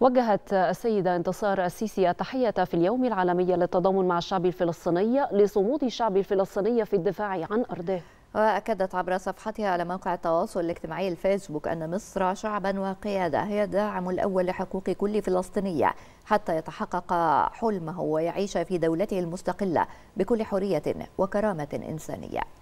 وجهت السيدة انتصار السيسي تحية في اليوم العالمي للتضامن مع الشعب الفلسطيني لصمود الشعب الفلسطيني في الدفاع عن أرضه وأكدت عبر صفحتها على موقع التواصل الاجتماعي الفيسبوك أن مصر شعبا وقيادة هي الداعم الأول لحقوق كل فلسطينية حتى يتحقق حلمه ويعيش في دولته المستقلة بكل حرية وكرامة إنسانية